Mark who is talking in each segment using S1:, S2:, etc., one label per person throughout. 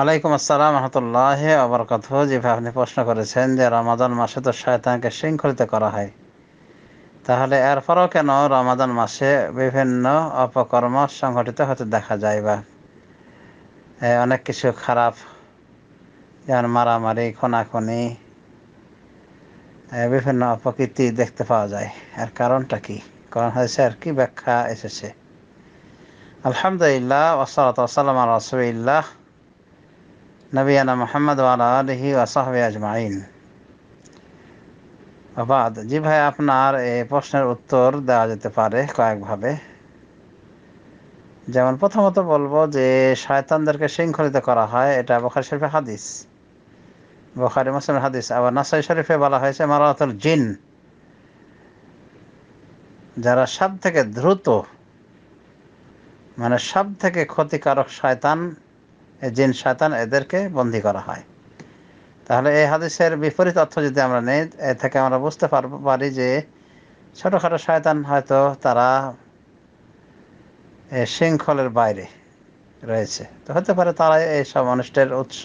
S1: আলাইকুম আসসালাম রহমতুল্লাহ আবরকাত যেভাবে আপনি প্রশ্ন করেছেন যে রমাদান মাসে তো শয়তানকে শৃঙ্খলিত করা হয় তাহলে এরপরও কেন রমাদান মাসে বিভিন্ন অপকর্ম সংঘটিত হতে দেখা যায় বা অনেক কিছু খারাপ যেমন মারামারি খোনাখুনি বিভিন্ন অপকৃতি দেখতে পাওয়া যায় এর কারণটা কি কারণ হয়েছে আর কি ব্যাখ্যা এসেছে আলহামদুলিল্লাহ ওসলাত সালাম রসুল্লাহ নবীনা মোহাম্মদ আলহি সাহবে আজমাইন আবাদ জি ভাই আপনার এই প্রশ্নের উত্তর দেওয়া যেতে পারে কয়েকভাবে যেমন প্রথমত বলবো যে শায়তানদেরকে শৃঙ্খলিত করা হয় এটা বখারি শরীফে হাদিস বখারি মুসলিম হাদিস আবার নাসাই শরীফে বলা হয়েছে মারাতুল জিন যারা সব থেকে দ্রুত মানে সব থেকে ক্ষতিকারক শয়তান জিন শয়তান এদেরকে বন্দি করা হয় তাহলে এই হাদিসের বিপরীত অর্থ যদি আমরা নেই এ থেকে আমরা বুঝতে পারবো পারি যে ছোটোখাটো শয়তান হয়তো তারা শৃঙ্খলের বাইরে রয়েছে তো হতে পারে তারাই এই সব অনিষ্টের উৎস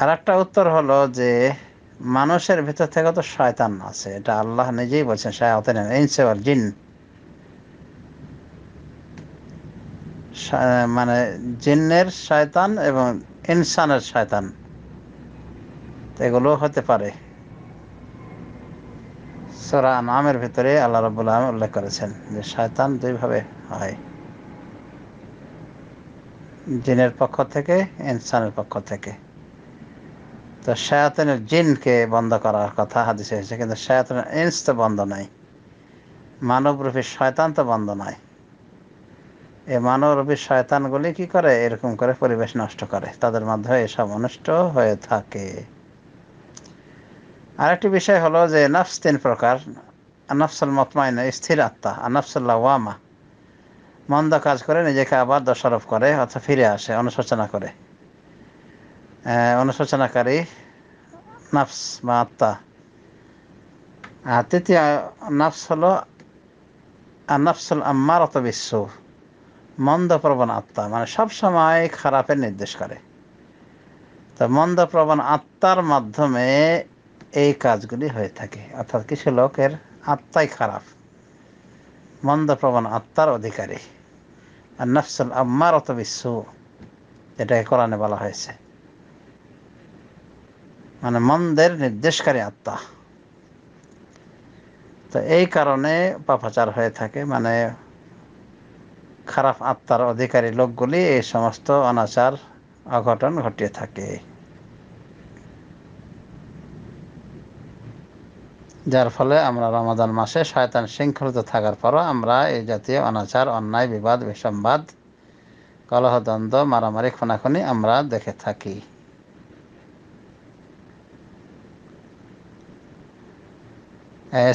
S1: আর একটা উত্তর হলো যে মানুষের ভিতর থেকে তো শয়তান আছে এটা আল্লাহ নিজেই বলছেন শায়তেন জিন মানে জিন্নের শয়তান এবং ইনসানের শয়তান এগুলো হতে পারে সোরা নামের ভিতরে আল্লাহ রব উল্লেখ করেছেন যে শয়তান দুইভাবে হয় জিনের পক্ষ থেকে ইনসানের পক্ষ থেকে তো শায়াতনের জিনকে বন্ধ করার কথা হাদিসে হয়েছে কিন্তু শায়াতনের ইনস তো বন্ধ নাই মানবরূপী শয়তান তো বন্ধ নয় এ মানবী শয়তানগুলি কি করে এরকম করে পরিবেশ নষ্ট করে তাদের মাধ্যমে এসব অনিষ্ট হয়ে থাকে আরেকটি বিষয় হলো যে নফস তিন প্রকার আনাফসুল মতমাইন স্থির আত্মা আনাফসুল্লাহ ওয়ামা মন্দ কাজ করে নিজেকে আবার দোষারোপ করে অর্থাৎ ফিরে আসে অনুশোচনা করে অনুশোচনাকারী নাফস বা আত্মা আর তৃতীয় নাফস হলো আনাফসুল আম্মারত বিশ্ব মন্দপ্রবণ আত্মা মানে সবসময় খারাপের নির্দেশ করে তো মন্দপ্রবণ আত্মার মাধ্যমে এই কাজগুলি হয়ে থাকে অর্থাৎ কিছু লোকের আত্মাই খারাপ মন্দপ্রবণ আত্মার অধিকারী আর নফসুল আম্মার অত বিশ্ব এটাকে কোরআনে বলা হয়েছে মানে মন্দের নির্দেশকারী আত্মা তো এই কারণে পাপাচার হয়ে থাকে মানে খারাপ আত্মার অধিকারী লোকগুলি এই সমস্ত অনাচার অঘটন ঘটিয়ে থাকে যার ফলে আমরা রমাদান মাসে শয়তান শৃঙ্খলিত থাকার পরও আমরা এই জাতীয় অনাচার অন্যায় বিবাদ বিসম্বাদ কলহদ্বন্দ্ব মারামারি খুনাখুনি আমরা দেখে থাকি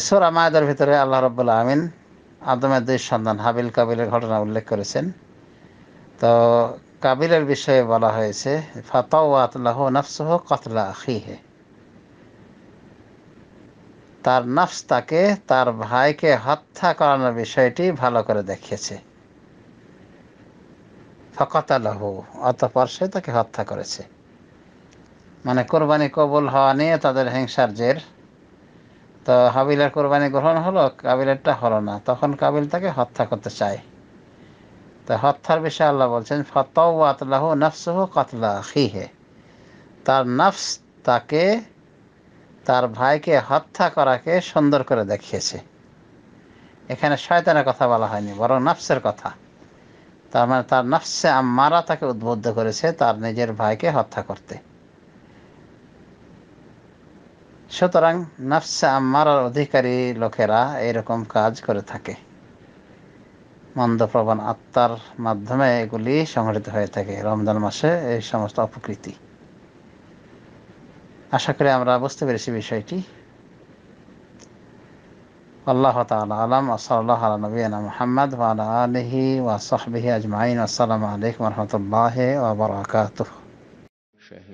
S1: সোরা মায়েদের ভিতরে আল্লাহ রবুল্লা আমিন আদমের দুই সন্তান হাবিল কাবিলের ঘটনা উল্লেখ করেছেন তো কাবিলের বিষয়ে বলা হয়েছে ফাতাওয়াতলাহ নাফসহ কতলা আখিহে তার নফস তাকে তার ভাইকে হত্যা করানোর বিষয়টি ভালো করে দেখিয়েছে ফকতালাহ অতপর সে তাকে হত্যা করেছে মানে কোরবানি কবুল হওয়া নিয়ে তাদের হিংসার জের তো হাবিলার কোরবানি গ্রহণ হলো কাবিলেরটা হলো না তখন কাবিল তাকে হত্যা করতে চায় তো হত্যার বিষয়ে আল্লাহ বলছেন ফতওয়াতলাহ নফসহ কতলা খিহে তার নফস তাকে তার ভাইকে হত্যা করাকে সুন্দর করে দেখিয়েছে এখানে শয়তানের কথা বলা হয়নি বরং নফসের কথা তার মানে তার নফসে আম্মারা তাকে উদ্বুদ্ধ করেছে তার নিজের ভাইকে হত্যা করতে সুতরাং নাফসা আম্মারার অধিকারী লোকেরা এরকম কাজ করে থাকে মন্দপ্রবণ আত্মার মাধ্যমে এগুলি সংঘটিত হয়ে থাকে রমজান মাসে এই সমস্ত অপকৃতি আশা করি আমরা বুঝতে পেরেছি বিষয়টি আল্লাহ আলম আলাম আসাল্লাহ মোহাম্মদ আলহি ওয়াসবিহি আজমাইন আসসালামু আলাইকুম রহমতুল্লাহ ওবরাকাতুহ